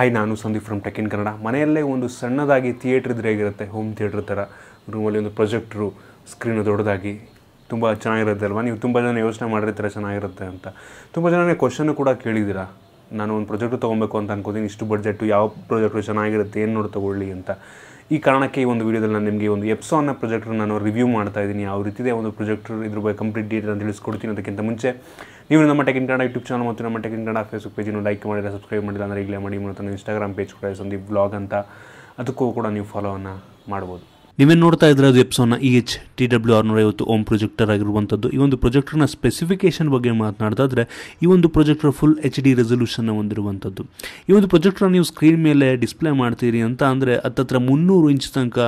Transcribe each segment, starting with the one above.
hi ನಾನು Sandeep from tech in Kannada ಮನೆಯಲ್ಲೇ ಒಂದು ಸಣ್ಣದಾಗಿ ಥಿಯೇಟ್ರ್ ಇದ್ರೆ ಹೇಗಿರುತ್ತೆ ಹೋಮ್ ಥಿಯೇಟ್ರ್ ಥರ ರೂಮಲ್ಲಿ ಒಂದು ಪ್ರೊಜೆಕ್ಟ್ರು ಸ್ಕ್ರೀನು ದೊಡ್ಡದಾಗಿ ತುಂಬ ಚೆನ್ನಾಗಿರುತ್ತೆ ಅಲ್ವಾ ನೀವು ತುಂಬ ಜನ ಯೋಚನೆ ಮಾಡಿರ್ತಾರೆ ಚೆನ್ನಾಗಿರುತ್ತೆ ಅಂತ ತುಂಬ ಜನನೇ ಕ್ವಶನ್ನು ಕೂಡ ಕೇಳಿದ್ದೀರಾ ನಾನು ಒಂದು ಪ್ರೊಜೆಕ್ಟ್ ತೊಗೊಬೇಕು ಅಂತ ಅನ್ಕೋತೀನಿ ಇಷ್ಟು ಬಡ್ಜೆಟ್ಟು ಯಾವ ಪ್ರಾಜೆಕ್ಟು ಚೆನ್ನಾಗಿರುತ್ತೆ ಏನು ನೋಡಿ ತೊಗೊಳ್ಳಿ ಅಂತ ಈ ಕಾರಣಕ್ಕೆ ಈ ಒಂದು ವೀಡಿಯೋದಲ್ಲಿ ನಾನು ನಿಮಗೆ ಒಂದು ಎಪ್ಸಾನ್ನ ಪ್ರೊಜೆಕ್ಟರ್ ನಾನು ರಿವ್ಯೂ ಮಾಡ್ತಾ ಇದ್ದೀನಿ ಯಾವ ರೀತಿಯ ಒಂದು ಪ್ರೊಜೆಕ್ಟರ್ ಇದ್ರ ಬಗ್ಗೆ ಕಂಪ್ಲೀಟ್ ಡೀಟೇಲ್ ಅಂತ ತಿಳಿಸ್ಕೊಡ್ತೀನಿ ಅದಕ್ಕಿಂತ ಮುಂಚೆ ನೀವು ನಮ್ಮ ಟೆಕ್ ಕನ್ನಡ ಯೂಟ್ಯೂಬ್ ಚಾನಲ್ ಮತ್ತು ನಮ್ಮ ಟೆಕ್ ಕನ್ನಡ ಫೇಸ್ಬುಕ್ ಪೇಜನ್ನು ಲೈಕ್ ಮಾಡಿಲ್ಲ ಸಬ್ಸ್ಕ್ರೈಬ್ ಮಾಡಿಲ್ಲ ಅಂದರೆ ಈಗಲೇ ಮಾಡಿ ಮತ್ತು ಇನ್ಸ್ಟಾಗ್ರಾಮ್ ಪೇಜ್ ಕೂಡ ಸಂದೀಪ್ ವ್ಲಾಗ್ ಅಂತ ಅದಕ್ಕೂ ಕೂಡ ನೀವು ಫಾಲೋವನ್ನು ಮಾಡ್ಬೋದು ನೀವೇನು ನೋಡ್ತಾ ಇದ್ರೆ ಅದು ಎಪ್ಸೋನ ಇ ಎಚ್ ಟಿ ಡಬ್ಲ್ಯೂ ಆರ್ನೂರ ಐವತ್ತು ಓಮ್ ಪ್ರೊಜೆಕ್ಟರ್ ಆಗಿರುವಂಥದ್ದು ಈ ಒಂದು ಪ್ರೊಜೆಕ್ಟರ್ನ ಸ್ಪೆಸಿಫಿಕೇಶನ್ ಬಗ್ಗೆ ಮಾತನಾಡಿದ್ರೆ ಈ ಒಂದು ಪ್ರೊಜೆಕ್ಟರ್ ಫುಲ್ ಎಚ್ ಡಿ ರೆಸೊಲ್ಯೂಷನ್ನ ಹೊಂದಿರುವಂಥದ್ದು ಈ ಒಂದು ಪ್ರೊಜೆಕ್ಟರ್ ನೀವು ಸ್ಕ್ರೀನ್ ಮೇಲೆ ಡಿಸ್ಪ್ಲೇ ಮಾಡ್ತೀರಿ ಅಂತ ಅಂದರೆ ಹತ್ತತ್ರ ಮುನ್ನೂರು ಇಂಚ್ ತನಕ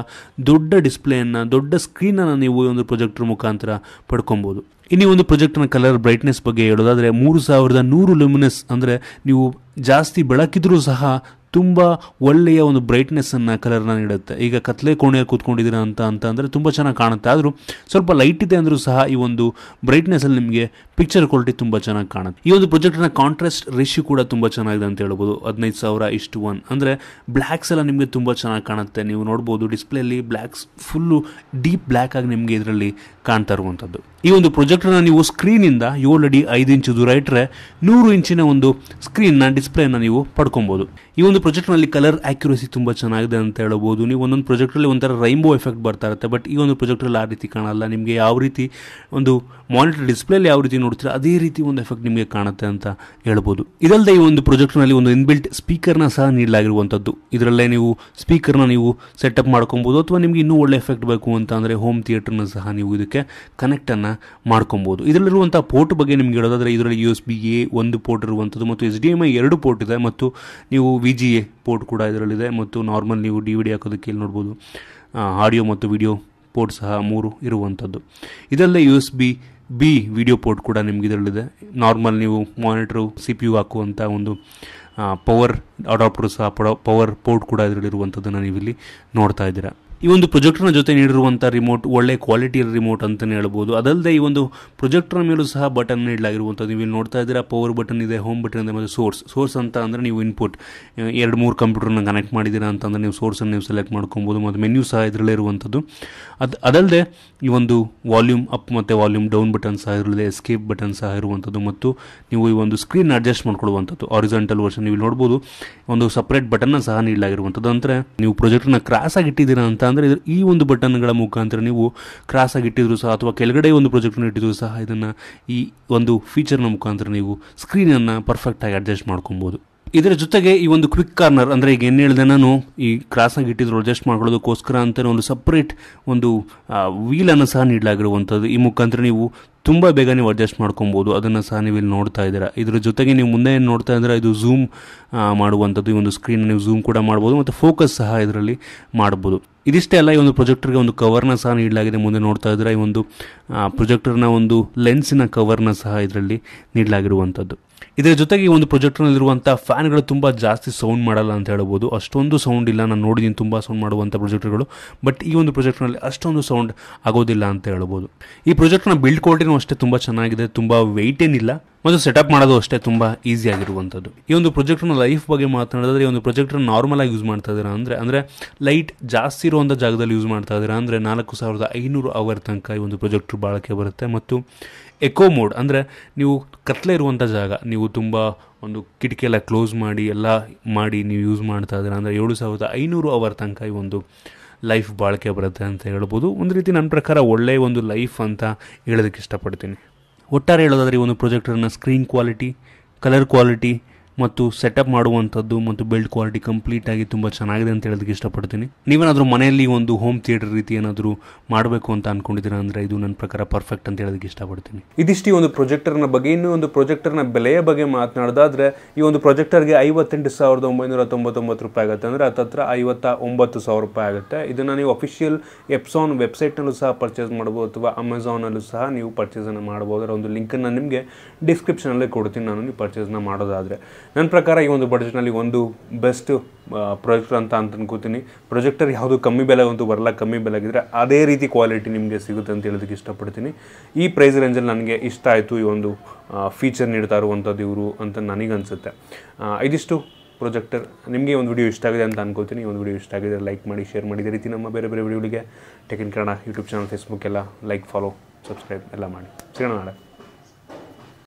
ದೊಡ್ಡ ಡಿಸ್ಪ್ಲೇಯನ್ನು ದೊಡ್ಡ ಸ್ಕ್ರೀನನ್ನು ನೀವು ಈ ಒಂದು ಪ್ರೊಜೆಕ್ಟರ್ ಮುಖಾಂತರ ಪಡ್ಕೊಬೋದು ಇನ್ನೀ ಒಂದು ಪ್ರೊಜೆಕ್ಟ್ನ ಕಲರ್ ಬ್ರೈಟ್ನೆಸ್ ಬಗ್ಗೆ ಹೇಳೋದಾದರೆ ಮೂರು ಸಾವಿರದ ನೂರು ಲುಮಿನಸ್ ಅಂದರೆ ನೀವು ಜಾಸ್ತಿ ಬೆಳಕಿದ್ರೂ ಸಹ ತುಂಬ ಒಳ್ಳೆಯ ಒಂದು ಬ್ರೈಟ್ನೆಸ್ಸನ್ನು ಕಲರ್ನ ನೀಡುತ್ತೆ ಈಗ ಕತ್ಲೆ ಕೋಣೆಯಲ್ಲಿ ಕೂತ್ಕೊಂಡಿದ್ದೀರಾ ಅಂತ ಅಂತ ಅಂದರೆ ತುಂಬ ಚೆನ್ನಾಗಿ ಕಾಣುತ್ತೆ ಆದರೂ ಸ್ವಲ್ಪ ಲೈಟ್ ಇದೆ ಅಂದರೂ ಸಹ ಈ ಒಂದು ಬ್ರೈಟ್ನೆಸ್ಸಲ್ಲಿ ನಿಮಗೆ ಪಿಕ್ಚರ್ ಕ್ವಾಲಿಟಿ ತುಂಬ ಚೆನ್ನಾಗಿ ಕಾಣುತ್ತೆ ಈ ಒಂದು ಪ್ರೊಜೆಕ್ಟಿನ ಕಾಂಟ್ರಾಸ್ಟ್ ರೇಷಿಯೋ ಕೂಡ ತುಂಬ ಚೆನ್ನಾಗಿದೆ ಅಂತ ಹೇಳ್ಬೋದು ಹದಿನೈದು ಸಾವಿರ ಇಷ್ಟು ಒನ್ ಅಂದರೆ ಬ್ಲ್ಯಾಕ್ಸ್ ಎಲ್ಲ ನಿಮಗೆ ತುಂಬ ಚೆನ್ನಾಗಿ ಕಾಣುತ್ತೆ ನೀವು ನೋಡ್ಬೋದು ಡಿಸ್ಪ್ಲೇಲಿ ಬ್ಲ್ಯಾಕ್ಸ್ ಫುಲ್ಲು ಡೀಪ್ ಬ್ಲ್ಯಾಕ್ ಆಗಿ ನಿಮಗೆ ಇದರಲ್ಲಿ ಕಾಣ್ತಾ ಇರುವಂಥದ್ದು ಈ ಒಂದು ಪ್ರಾಜೆಕ್ಟ್ನ ನೀವು ಸ್ಕ್ರೀನಿಂದ ಏಳು ಅಡಿ ಐದು ಇಂಚು ದೂರ ಇಟ್ಟರೆ ನೂರು ಇಂಚಿನ ಒಂದು ಸ್ಕ್ರೀನ್ನ ಡಿಸ್ಪ್ಲೇನ ನೀವು ಪಡ್ಕೊಬಹುದು ಈ ಒಂದು ನಲ್ಲಿ ಕಲರ್ ಆಕ್ಯುರಸಿ ತುಂಬಾ ಚೆನ್ನಾಗಿದೆ ಅಂತ ಹೇಳಬಹುದು ನೀವು ಒಂದೊಂದು ಅಲ್ಲಿ ಒಂಥರ ರೈನ್ಬೋ ಎಫೆಕ್ಟ್ ಬರ್ತಾ ಇರುತ್ತೆ ಬಟ್ ಈ ಒಂದು ಅಲ್ಲಿ ಆ ರೀತಿ ಕಾಣಲ್ಲ ನಿಮಗೆ ಯಾವ ರೀತಿ ಒಂದು ಮಾನಿಟರ್ ಅಲ್ಲಿ ಯಾವ ರೀತಿ ನೋಡ್ತೀರ ಅದೇ ರೀತಿ ಒಂದು ಎಫೆಕ್ಟ್ ನಿಮಗೆ ಕಾಣುತ್ತೆ ಅಂತ ಹೇಳಬಹುದು ಇದಲ್ಲದೆ ಈ ಒಂದು ಪ್ರೊಜೆಕ್ಟ್ ನಲ್ಲಿ ಒಂದು ಇನ್ಬಿಲ್ಟ್ ಸ್ಪೀಕರ್ ನ ಸಹ ನೀಡಲಾಗಿರುವಂತದ್ದು ಇದರಲ್ಲೇ ನೀವು ಸ್ಪೀಕರ್ ನ ನೀವು ಸೆಟಪ್ ಮಾಡ್ಕೊಬಹುದು ಅಥವಾ ನಿಮಗೆ ಇನ್ನೂ ಒಳ್ಳೆ ಎಫೆಕ್ಟ್ ಬೇಕು ಅಂತ ಅಂದ್ರೆ ಹೋಮ್ ಥಿಯೇಟರ್ ನ ಸಹ ನೀವು ಇದಕ್ಕೆ ಕನೆಕ್ಟ್ ಅನ್ನ ಮಾಡ್ಕೊಬಹುದು ಇದರಲ್ಲಿರುವಂತಹ ಪೋರ್ಟ್ ಬಗ್ಗೆ ನಿಮ್ಗೆ ಹೇಳೋದಾದ್ರೆ ಇದರಲ್ಲಿ ಯು ಎಸ್ ಬಿ ಎ ಒಂದು ಪೋರ್ಟ್ ಇರುವಂತದ್ದು ಮತ್ತು ಎಸ್ ಡಿ ಎಮ್ ಐ ಎರಡು ಎರಡು ಪೋರ್ಟ್ ಇದೆ ಮತ್ತು ನೀವು ವಿ ಜಿ ಎ ಪೋರ್ಟ್ ಕೂಡ ಇದರಲ್ಲಿದೆ ಮತ್ತು ನಾರ್ಮಲ್ ನೀವು ಡಿ ವಿ ಡಿ ಹಾಕೋದಕ್ಕೆ ಇಲ್ಲಿ ನೋಡ್ಬೋದು ಆಡಿಯೋ ಮತ್ತು ವಿಡಿಯೋ ಪೋರ್ಟ್ ಸಹ ಮೂರು ಇರುವಂಥದ್ದು ಇದಲ್ಲೇ U S B B video port ಕೂಡ ನಿಮ್ಗೆ ಇದರಲ್ಲಿದೆ ನಾರ್ಮಲ್ ನೀವು ಮಾನಿಟ್ರು ಸಿ ಪಿ ಯು ಹಾಕುವಂಥ ಒಂದು ಪವರ್ ಅಡಾಪ್ಟರ್ ಸಹ ಪವರ್ ಪೋರ್ಟ್ ಕೂಡ ಇದರಲ್ಲಿರುವಂಥದ್ದನ್ನು ನೀವಿಲ್ಲಿ ನೋಡ್ತಾ ಇದ್ದೀರಾ ಈ ಒಂದು ಪ್ರೊಜೆಕ್ಟರ್ನ ಜೊತೆ ನೀಡಿರುವಂಥ ರಿಮೋಟ್ ಒಳ್ಳೆ ಕ್ವಾಲಿಟಿಯ ರಿಮೋಟ್ ಅಂತಲೇ ಹೇಳ್ಬೋದು ಅದಲ್ಲದೆ ಈ ಒಂದು ಪ್ರೊಜೆಕ್ಟರ್ ಮೇಲೂ ಸಹ ಬಟನ್ ನೀಡಲಾಗಿರುವಂಥದ್ದು ನೀವು ಇಲ್ಲಿ ನೋಡ್ತಾ ಇದ್ದೀರಾ ಪವರ್ ಬಟನ್ ಇದೆ ಹೋಮ್ ಬಟನ್ ಇದೆ ಮತ್ತು ಸೋರ್ಸ್ ಸೋರ್ಸ್ ಅಂತ ಅಂದರೆ ನೀವು ಇನ್ಪುಟ್ ಎರಡು ಮೂರು ಕಂಪ್ಯೂಟರ್ನ ಕನೆಕ್ಟ್ ಮಾಡಿದ್ದೀರಾ ಅಂತಂದರೆ ನೀವು ಸೋರ್ಸನ್ನು ನೀವು ಸೆಲೆಕ್ಟ್ ಮಾಡ್ಕೊಬೋದು ಮತ್ತು ಮೆನ್ಯೂ ಸಹ ಇದರಲ್ಲೇ ಇರುವಂಥದ್ದು ಅದು ಅದಲ್ಲದೆ ಈ ಒಂದು ವಾಲ್ಯೂಮ್ ಅಪ್ ಮತ್ತು ವಾಲ್ಯೂಮ್ ಡೌನ್ ಬಟನ್ ಸಹ ಇರಲಿದೆ ಎಸ್ಕೇಪ್ ಬಟನ್ ಸಹ ಇರುವಂಥದ್ದು ಮತ್ತು ನೀವು ಈ ಒಂದು ಸ್ಕ್ರೀನ್ ಅಡ್ಜಸ್ಟ್ ಮಾಡ್ಕೊಳ್ಳುವಂಥದ್ದು ಆರಿಜೆಂಟಲ್ ವರ್ಷನ್ ನೀವು ನೋಡ್ಬೋದು ಒಂದು ಸಪ್ರೇಟ್ ಬಟನ್ನ ಸಹ ನೀಡಲಾಗಿರುವಂಥದ್ದು ಅಂದರೆ ನೀವು ಪ್ರೊಜೆಕ್ಟ್ನ ಕ್ರಾಸ್ ಆಗಿ ಅಂತ ಅಂದರೆ ಈ ಒಂದು ಬಟನ್ಗಳ ಮುಖಾಂತರ ನೀವು ಕ್ರಾಸ್ ಆಗಿಟ್ಟಿದ್ರು ಇಟ್ಟಿದ್ರು ಸಹ ಅಥವಾ ಕೆಳಗಡೆ ಒಂದು ಪ್ರೊಜೆಕ್ಟನ್ನು ಇಟ್ಟಿದ್ರು ಸಹ ಇದನ್ನು ಈ ಒಂದು ಫೀಚರ್ನ ಮುಖಾಂತರ ನೀವು ಸ್ಕ್ರೀನನ್ನು ಪರ್ಫೆಕ್ಟಾಗಿ ಅಡ್ಜಸ್ಟ್ ಮಾಡ್ಕೊಬೋದು ಇದರ ಜೊತೆಗೆ ಈ ಒಂದು ಕ್ವಿಕ್ ಕಾರ್ನರ್ ಅಂದರೆ ಈಗ ಏನು ಹೇಳಿದೆ ನಾನು ಈ ಕ್ರಾಸಾಗಿ ಇಟ್ಟಿದ್ರು ಅಡ್ಜಸ್ಟ್ ಮಾಡ್ಕೊಳ್ಳೋದಕ್ಕೋಸ್ಕರ ಅಂತ ಒಂದು ಸಪ್ರೇಟ್ ಒಂದು ವೀಲನ್ನು ಸಹ ನೀಡಲಾಗಿರುವಂಥದ್ದು ಈ ಮುಖಾಂತರ ನೀವು ತುಂಬ ಬೇಗ ನೀವು ಅಡ್ಜಸ್ಟ್ ಮಾಡ್ಕೊಬೋದು ಅದನ್ನು ಸಹ ನೀವು ಇಲ್ಲಿ ನೋಡ್ತಾ ಇದ್ದೀರಾ ಇದರ ಜೊತೆಗೆ ನೀವು ಮುಂದೆ ಏನು ನೋಡ್ತಾ ಇದ್ದೀರಾ ಇದು ಝೂಮ್ ಮಾಡುವಂಥದ್ದು ಈ ಒಂದು ಸ್ಕ್ರೀನ್ ನೀವು ಝೂಮ್ ಕೂಡ ಮಾಡ್ಬೋದು ಮತ್ತು ಫೋಕಸ್ ಸಹ ಇದರಲ್ಲಿ ಮಾಡ್ಬೋದು ಇದಿಷ್ಟೇ ಅಲ್ಲ ಈ ಒಂದು ಪ್ರೊಜೆಕ್ಟರ್ಗೆ ಒಂದು ಕವರ್ನ ಸಹ ನೀಡಲಾಗಿದೆ ಮುಂದೆ ನೋಡ್ತಾ ಇದ್ರೆ ಈ ಒಂದು ಪ್ರೊಜೆಕ್ಟರ್ನ ಒಂದು ಲೆನ್ಸಿನ ಕವರ್ನ ಸಹ ಇದರಲ್ಲಿ ನೀಡಲಾಗಿರುವಂಥದ್ದು ಇದರ ಜೊತೆಗೆ ಈ ಒಂದು ಪ್ರೊಜೆಕ್ಟರ್ನಲ್ಲಿರುವಂಥ ಫ್ಯಾನ್ಗಳು ತುಂಬ ಜಾಸ್ತಿ ಸೌಂಡ್ ಮಾಡಲ್ಲ ಅಂತ ಹೇಳ್ಬೋದು ಅಷ್ಟೊಂದು ಸೌಂಡ್ ಇಲ್ಲ ನಾನು ನೋಡಿದ್ದೀನಿ ತುಂಬ ಸೌಂಡ್ ಮಾಡುವಂಥ ಪ್ರೊಜೆಕ್ಟರ್ಗಳು ಬಟ್ ಈ ಒಂದು ಪ್ರೊಜೆಕ್ಟ್ನಲ್ಲಿ ಅಷ್ಟೊಂದು ಸೌಂಡ್ ಆಗೋದಿಲ್ಲ ಅಂತ ಹೇಳ್ಬೋದು ಈ ಪ್ರೊಜೆಕ್ಟ್ನ ಬಿಲ್ಡ್ ಕ್ವಾಲಿಟಿನೂ ಅಷ್ಟೇ ತುಂಬ ಚೆನ್ನಾಗಿದೆ ತುಂಬ ವೆಯ್ಟ್ ಏನಿಲ್ಲ ಮತ್ತು ಸೆಟಪ್ ಮಾಡೋದು ಅಷ್ಟೇ ತುಂಬ ಈಸಿ ಆಗಿರುವಂಥದ್ದು ಈ ಒಂದು ಪ್ರೊಜೆಕ್ಟ್ನ ಲೈಫ್ ಬಗ್ಗೆ ಮಾತನಾಡಿದ್ರೆ ಈ ಒಂದು ಪ್ರೊಜೆಕ್ಟ್ ನಾರ್ಮಲ್ ಆಗಿ ಯೂಸ್ ಮಾಡ್ತಾ ಇದ್ದೀರಾ ಅಂದರೆ ಅಂದರೆ ಲೈಟ್ ಜಾಸ್ತಿ ಇರುವಂಥ ಜಾಗದಲ್ಲಿ ಯೂಸ್ ಮಾಡ್ತಾ ಇದ್ದೀರಾ ಅಂದರೆ ನಾಲ್ಕು ಸಾವಿರದ ಐನೂರು ಅವರ್ ತನಕ ಈ ಒಂದು ಪ್ರೊಜೆಕ್ಟ್ ಬಾಳಕೆ ಬರುತ್ತೆ ಮತ್ತು ಎಕೋ ಮೋಡ್ ಅಂದರೆ ನೀವು ಕತ್ಲೆ ಇರುವಂಥ ಜಾಗ ನೀವು ತುಂಬ ಒಂದು ಕಿಟಕಿ ಎಲ್ಲ ಕ್ಲೋಸ್ ಮಾಡಿ ಎಲ್ಲ ಮಾಡಿ ನೀವು ಯೂಸ್ ಮಾಡ್ತಾ ಇದ್ದೀರಾ ಅಂದರೆ ಏಳು ಸಾವಿರದ ಐನೂರು ಅವರ್ ತನಕ ಈ ಒಂದು ಲೈಫ್ ಬಾಳಿಕೆ ಬರುತ್ತೆ ಅಂತ ಹೇಳ್ಬೋದು ಒಂದು ರೀತಿ ನನ್ನ ಪ್ರಕಾರ ಒಳ್ಳೆಯ ಒಂದು ಲೈಫ್ ಅಂತ ಹೇಳೋದಕ್ಕೆ ಇಷ್ಟಪಡ್ತೀನಿ ಒಟ್ಟಾರೆ ಹೇಳೋದಾದರೆ ಈ ಒಂದು ಪ್ರೊಜೆಕ್ಟರನ್ನ ಸ್ಕ್ರೀನ್ ಕ್ವಾಲಿಟಿ ಕಲರ್ ಕ್ವಾಲಿಟಿ ಮತ್ತು ಸೆಟಪ್ ಮಾಡುವಂಥದ್ದು ಮತ್ತು ಬಿಲ್ಡ್ ಕ್ವಾಲಿಟಿ ಕಂಪ್ಲೀಟ್ ಆಗಿ ತುಂಬ ಚೆನ್ನಾಗಿದೆ ಅಂತ ಹೇಳೋದಕ್ಕೆ ಇಷ್ಟಪಡ್ತೀನಿ ನೀವೇನಾದರೂ ಮನೆಯಲ್ಲಿ ಒಂದು ಹೋಮ್ ಥಿಯೇಟರ್ ರೀತಿ ಏನಾದರೂ ಮಾಡಬೇಕು ಅಂತ ಅನ್ಕೊಂಡಿದ್ದೀರಾ ಅಂದರೆ ಇದು ನನ್ನ ಪ್ರಕಾರ ಪರ್ಫೆಕ್ಟ್ ಅಂತ ಹೇಳೋದಕ್ಕೆ ಇಷ್ಟಪಡ್ತೀನಿ ಇದಿಷ್ಟು ಒಂದು ಪ್ರೊಜೆಕ್ಟರ್ನ ಬಗ್ಗೆ ಇನ್ನೂ ಒಂದು ಪ್ರೊಜೆಕ್ಟರ್ನ ಬೆಲೆಯ ಬಗ್ಗೆ ಮಾತನಾಡೋದಾದ್ರೆ ಈ ಒಂದು ಪ್ರೊಜೆಕ್ಟರ್ಗೆ ಐವತ್ತೆಂಟು ಸಾವಿರದ ಒಂಬೈನೂರ ತೊಂಬತ್ತೊಂಬತ್ತು ರೂಪಾಯಿ ಆಗುತ್ತೆ ಅಂದರೆ ಹತ್ತತ್ರ ಐವತ್ತ ಒಂಬತ್ತು ಸಾವಿರ ರೂಪಾಯಿ ಆಗುತ್ತೆ ಇದನ್ನು ನೀವು ಅಫಿಷಿಯಲ್ ಎಪ್ಸಾನ್ ವೆಬ್ಸೈಟ್ನಲ್ಲೂ ಸಹ ಪರ್ಚೇಸ್ ಮಾಡ್ಬೋದು ಅಥವಾ ಅಮೆಝಾನಲ್ಲೂ ಸಹ ನೀವು ಪರ್ಚೇಸನ್ನು ಮಾಡ್ಬೋದು ಅದರ ಒಂದು ಲಿಂಕನ್ನು ನಿಮಗೆ ಡಿಸ್ಕ್ರಿಪ್ಷನಲ್ಲೇ ಕೊಡ್ತೀನಿ ನಾನು ನೀವು ಪರ್ಚೇಸ್ನ ಮಾಡೋದಾದರೆ ನನ್ನ ಪ್ರಕಾರ ಈ ಒಂದು ಬಡ್ಜೆಟ್ನಲ್ಲಿ ಒಂದು ಬೆಸ್ಟ್ ಪ್ರೊಜೆಕ್ಟರ್ ಅಂತ ಅಂತ ಅನ್ಕೋತೀನಿ ಪ್ರೊಜೆಕ್ಟರ್ ಯಾವುದು ಕಮ್ಮಿ ಬೆಲೆ ಅಂತೂ ಬರಲ್ಲ ಕಮ್ಮಿ ಬೆಲೆಗಿದ್ರೆ ಅದೇ ರೀತಿ ಕ್ವಾಲಿಟಿ ನಿಮಗೆ ಸಿಗುತ್ತೆ ಅಂತ ಹೇಳೋದಕ್ಕೆ ಇಷ್ಟಪಡ್ತೀನಿ ಈ ಪ್ರೈಸ್ ರೇಂಜಲ್ಲಿ ನನಗೆ ಇಷ್ಟ ಆಯಿತು ಈ ಒಂದು ಫೀಚರ್ ನೀಡ್ತಾ ಇರುವಂಥದ್ದು ಇವರು ಅಂತ ನನಗನ್ಸುತ್ತೆ ಇದಿಷ್ಟು ಪ್ರೊಜೆಕ್ಟರ್ ನಿಮಗೆ ಒಂದು ವಿಡಿಯೋ ಇಷ್ಟ ಆಗಿದೆ ಅಂತ ಅನ್ಕೋತೀನಿ ಒಂದು ವಿಡಿಯೋ ಇಷ್ಟ ಆಗಿದೆ ಲೈಕ್ ಮಾಡಿ ಶೇರ್ ಮಾಡಿ ಇದೇ ರೀತಿ ನಮ್ಮ ಬೇರೆ ಬೇರೆ ವಿಡಿಯೋಗಳಿಗೆ in Kannada YouTube channel Facebook ಎಲ್ಲ ಲೈಕ್ ಫಾಲೋ ಸಬ್ಸ್ಕ್ರೈಬ್ ಎಲ್ಲ ಮಾಡಿ ಸಿಗೋಣ ನಾಳೆ